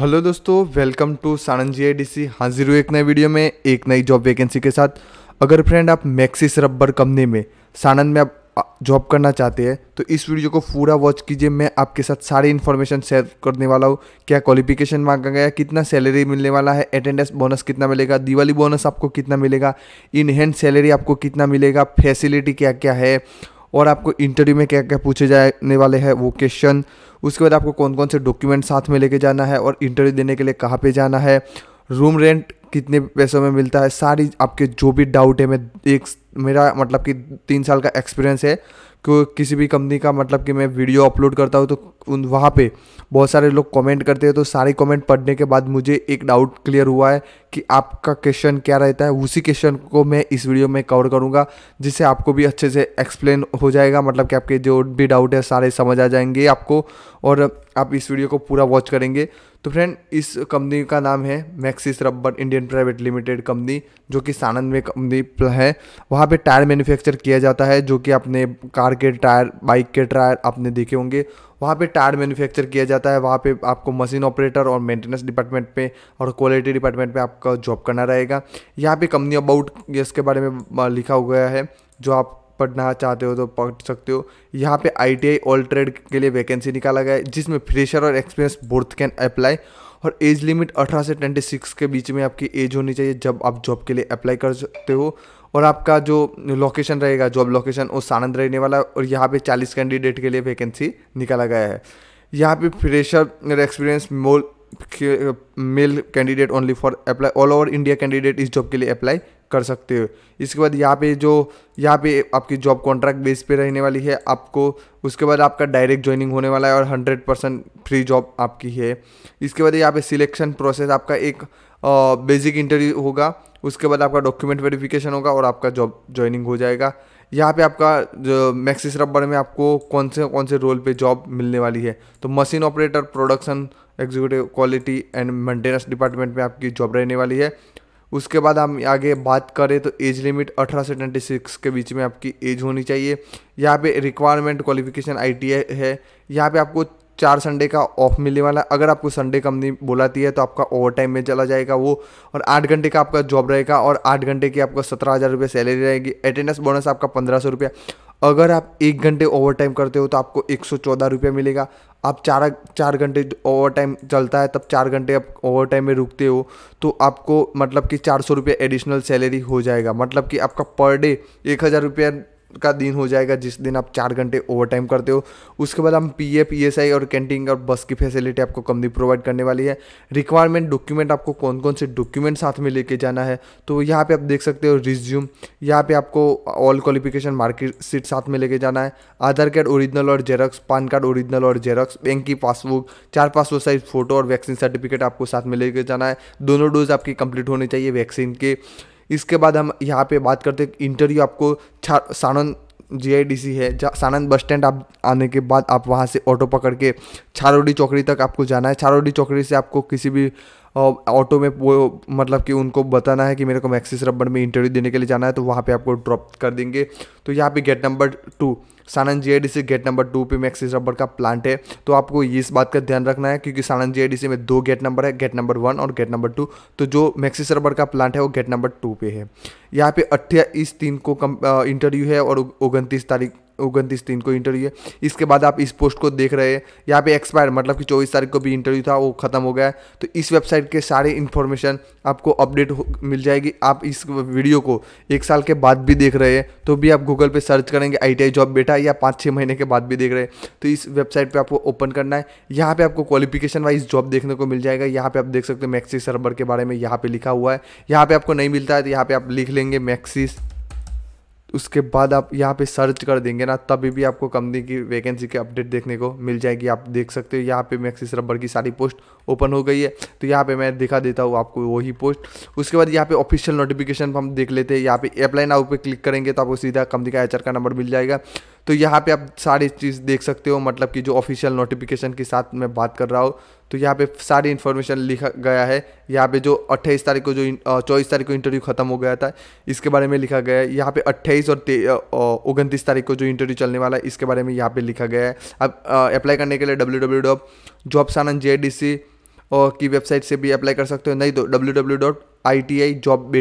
hello दोस्तों welcome to Sanand G I D C हाजिर हुए एक नए वीडियो में एक नई जॉब वैकेंसी के साथ अगर फ्रेंड आप मैक्सिस रबर कंपनी में सानंद में आप जॉब करना चाहते हैं तो इस वीडियो को पूरा वॉच कीजिए मैं आपके साथ सारी इन्फॉर्मेशन शेयर करने वाला हूँ क्या क्वालिफिकेशन मांगा गया कितना सैलरी मिलने वाला है अटेंडेंस बोनस कितना मिलेगा दिवाली बोनस आपको कितना मिलेगा इन हैंड सैलरी आपको कितना मिलेगा फैसिलिटी क्या क्या है और आपको इंटरव्यू में क्या क्या पूछे जाने वाले हैं वो क्वेश्चन उसके बाद आपको कौन कौन से डॉक्यूमेंट साथ में लेके जाना है और इंटरव्यू देने के लिए कहाँ पे जाना है रूम रेंट कितने पैसों में मिलता है सारी आपके जो भी डाउट है मैं एक मेरा मतलब कि तीन साल का एक्सपीरियंस है को किसी भी कंपनी का मतलब कि मैं वीडियो अपलोड करता हूँ तो उन वहाँ पे बहुत सारे लोग कमेंट करते हैं तो सारे कमेंट पढ़ने के बाद मुझे एक डाउट क्लियर हुआ है कि आपका क्वेश्चन क्या रहता है उसी क्वेश्चन को मैं इस वीडियो में कवर करूँगा जिससे आपको भी अच्छे से एक्सप्लेन हो जाएगा मतलब कि आपके जो भी डाउट है सारे समझ आ जाएंगे आपको और आप इस वीडियो को पूरा वॉच करेंगे तो फ्रेंड इस कंपनी का नाम है Maxxis rubber Indian private limited company जो कि सानंद में कंपनी है वहाँ पे टायर मैन्युफैक्चर किया जाता है जो कि अपने कार के टायर बाइक के टायर आपने देखे होंगे वहाँ पे टायर मैन्युफैक्चर किया जाता है वहाँ पे आपको मशीन ऑपरेटर और मेंटेनेंस डिपार्टमेंट पे और क्वालिटी डिपार्टमेंट पे आपका जॉब करना रहेगा यहाँ पे कंपनी अबाउट इसके बारे में लिखा हुआ है जो आप पढ़ना चाहते हो तो पढ़ सकते हो यहाँ पे आई टी ऑल ट्रेड के लिए वैकेंसी निकाला गया है जिसमें फ्रेशर और एक्सपीरियंस बोर्थ कैन अप्लाई और एज लिमिट 18 से 26 के बीच में आपकी एज होनी चाहिए जब आप जॉब के लिए अप्लाई कर सकते हो और आपका जो लोकेशन रहेगा जॉब लोकेशन वो सानंद रहने वाला है और यहाँ पे 40 कैंडिडेट के लिए वैकेंसी निकाला गया है यहाँ पे फ्रेशर एक्सपीरियंस मोल male candidate only for apply all over India candidate इस जॉब के लिए अप्लाई कर सकते हो इसके बाद यहाँ पे जो यहाँ पे आपकी जॉब कॉन्ट्रैक्ट बेस पे रहने वाली है आपको उसके बाद आपका डायरेक्ट ज्वाइनिंग होने वाला है और हंड्रेड परसेंट फ्री जॉब आपकी है इसके बाद यहाँ पे सिलेक्शन प्रोसेस आपका एक बेसिक इंटरव्यू होगा उसके बाद आपका डॉक्यूमेंट वेरिफिकेशन होगा और आपका जॉब ज्वाइनिंग हो जाएगा यहाँ पे आपका जो मैक्सिस रबर में आपको कौन से कौन से रोल पे जॉब मिलने वाली है तो machine operator production executive quality and maintenance department में आपकी जॉब रहने वाली है उसके बाद हम आगे बात करें तो एज लिमिट 18 से 26 के बीच में आपकी एज होनी चाहिए यहाँ पे रिक्वायरमेंट क्वालिफिकेशन आई है यहाँ पे आपको चार संडे का ऑफ मिलने वाला है अगर आपको संडे कंपनी बुलाती है तो आपका ओवर टाइम में चला जाएगा वो और आठ घंटे का आपका जॉब रहेगा और आठ घंटे की आपका सत्रह हज़ार रुपये सैलरी रहेगी अटेंडेंस बोनस आपका पंद्रह सौ रुपया अगर आप एक घंटे ओवर टाइम करते हो तो आपको एक सौ चौदह रुपया मिलेगा आप चार चार घंटे ओवर टाइम चलता है तब चार घंटे आप ओवर टाइम में रुकते हो तो आपको मतलब कि चार सौ रुपये एडिशनल सैलरी हो जाएगा मतलब कि आपका पर डे एक हज़ार रुपया का दिन हो जाएगा जिस दिन आप चार घंटे ओवर टाइम करते हो उसके बाद हम P A P S I और कैंटीन और बस की फैसिलिटी आपको कंपनी प्रोवाइड करने वाली है रिक्वायरमेंट डॉक्यूमेंट आपको कौन कौन से डॉक्यूमेंट साथ में लेके जाना है तो यहाँ पे आप देख सकते हो रिज्यूम यहाँ पे आपको ऑल क्वालिफिकेशन मार्केट सीट साथ में लेके जाना है आधार कार्ड ओरिजिनल और जेरक्स पान कार्ड ओरिजिनल और जेरक्स बैंक की पासबुक चार पासपोर्ट साइज फोटो और वैक्सीन सर्टिफिकेट आपको साथ में लेके जाना है दोनों डोज आपकी कंप्लीट होनी चाहिए वैक्सीन के इसके बाद हम यहाँ पे बात करते हैं इंटरव्यू आपको सानंद जीआईडीसी है सानंद बस स्टैंड आप आने के बाद आप वहाँ से ऑटो पकड़ के छारोडी चौकड़ी तक आपको जाना है छारोडी चौकड़ी से आपको किसी भी ऑटो में वो मतलब कि उनको बताना है कि मेरे को मैक्सिस रबड़ में इंटरव्यू देने के लिए जाना है तो वहाँ पे आपको ड्रॉप कर देंगे तो यहाँ पे gate number two Sanand G से गेट नंबर टू पे मैक्सिस रबड़ का प्लांट है तो आपको ये इस बात का ध्यान रखना है क्योंकि सानन जी आई में दो गेट नंबर है गेट नंबर वन और गेट नंबर टू तो जो मैक्सिस रबड़ का प्लांट है वो गेट नंबर टू पे है यहाँ पे अट्ठाईस तीन को इंटरव्यू है और उनतीस तारीख उनतीस तीन को इंटरव्यू है इसके बाद आप इस पोस्ट को देख रहे हैं यहाँ पे एक्सपायर मतलब कि चौबीस तारीख को भी इंटरव्यू था वो ख़त्म हो गया है तो इस वेबसाइट के सारे इन्फॉर्मेशन आपको अपडेट मिल जाएगी आप इस वीडियो को एक साल के बाद भी देख रहे हैं तो भी आप गूगल पर सर्च करेंगे आई जॉब बेटा या पाँच छः महीने के बाद भी देख रहे हैं तो इस वेबसाइट पर आपको ओपन करना है यहाँ पर आपको क्वालिफिकेशन वाइज जॉब देखने को मिल जाएगा यहाँ पर आप देख सकते हो मैक्सी सर्वर के बारे में यहाँ पर लिखा हुआ है यहाँ पर आपको नहीं मिलता है तो यहाँ पर आप लिख लेंगे मैक्सिस उसके बाद आप यहाँ पे सर्च कर देंगे ना तभी भी आपको कंपनी की वैकेंसी की अपडेट देखने को मिल जाएगी आप देख सकते हो यहाँ पे मैक्सिस रबर की सारी पोस्ट ओपन हो गई है तो यहाँ पे मैं दिखा देता हूँ आपको वही पोस्ट उसके बाद यहाँ पे ऑफिशियल नोटिफिकेशन हम देख लेते हैं यहाँ पे अप्लाई नाउ पे क्लिक करेंगे तो आपको सीधा कंपनी का एच का नंबर मिल जाएगा तो यहाँ पे आप सारी चीज़ देख सकते हो मतलब कि जो ऑफिशियल नोटिफिकेशन के साथ मैं बात कर रहा हूँ तो यहाँ पे सारी इन्फॉर्मेशन लिखा गया है यहाँ पे जो 28 तारीख को जो चौबीस तारीख को इंटरव्यू ख़त्म हो गया था इसके बारे में लिखा गया है यहाँ पे 28 और उनतीस तारीख को जो इंटरव्यू चलने वाला है इसके बारे में यहाँ पे लिखा गया है अब अप्लाई करने के लिए W W dot jobs Anand J D C और की वेबसाइट से भी अप्लाई कर सकते हो नहीं तो W W dot I T I job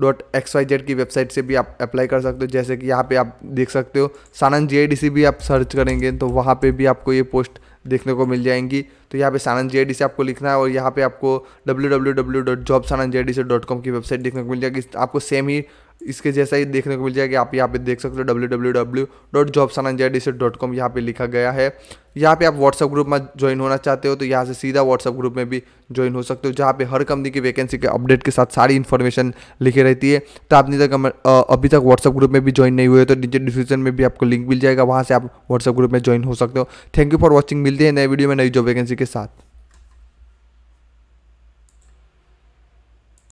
dot X Y Z की वेबसाइट से भी आप अप्लाई कर सकते हो जैसे कि यहाँ पे आप देख सकते हो सानंद जी भी आप सर्च करेंगे तो वहाँ पे भी आपको ये पोस्ट देखने को मिल जाएंगी तो यहाँ पे सानंद जी आपको लिखना है और यहाँ पे आपको W W W dot job G dot com की वेबसाइट देखने को मिल जाएगी आपको सेम ही इसके जैसा ही देखने को मिल जाएगा आप यहाँ पे देख सकते हो W W W dot jobs dot com यहाँ पर लिखा गया है यहाँ पे आप व्हाट्सअप ग्रुप में ज्वाइन होना चाहते हो तो यहाँ से सीधा व्हाट्सअप ग्रुप में भी ज्वाइन हो सकते हो जहाँ पे हर कंपनी की वैकेंसी के अपडेट के साथ सारी इन्फॉर्मेशन लिखी रहती है तो आपने तक अभी तक व्हाट्सअप ग्रुप में भी ज्वाइन नहीं हुए तो नीचे डिस्क्रिप्शन में भी आपको लिंक मिल जाएगा वहाँ से आप व्हाट्सअप ग्रुप में ज्वाइन हो सकते हो थैंक यू फॉर वॉचिंग मिलते हैं नए वीडियो में नई जॉब वैकेंसी के साथ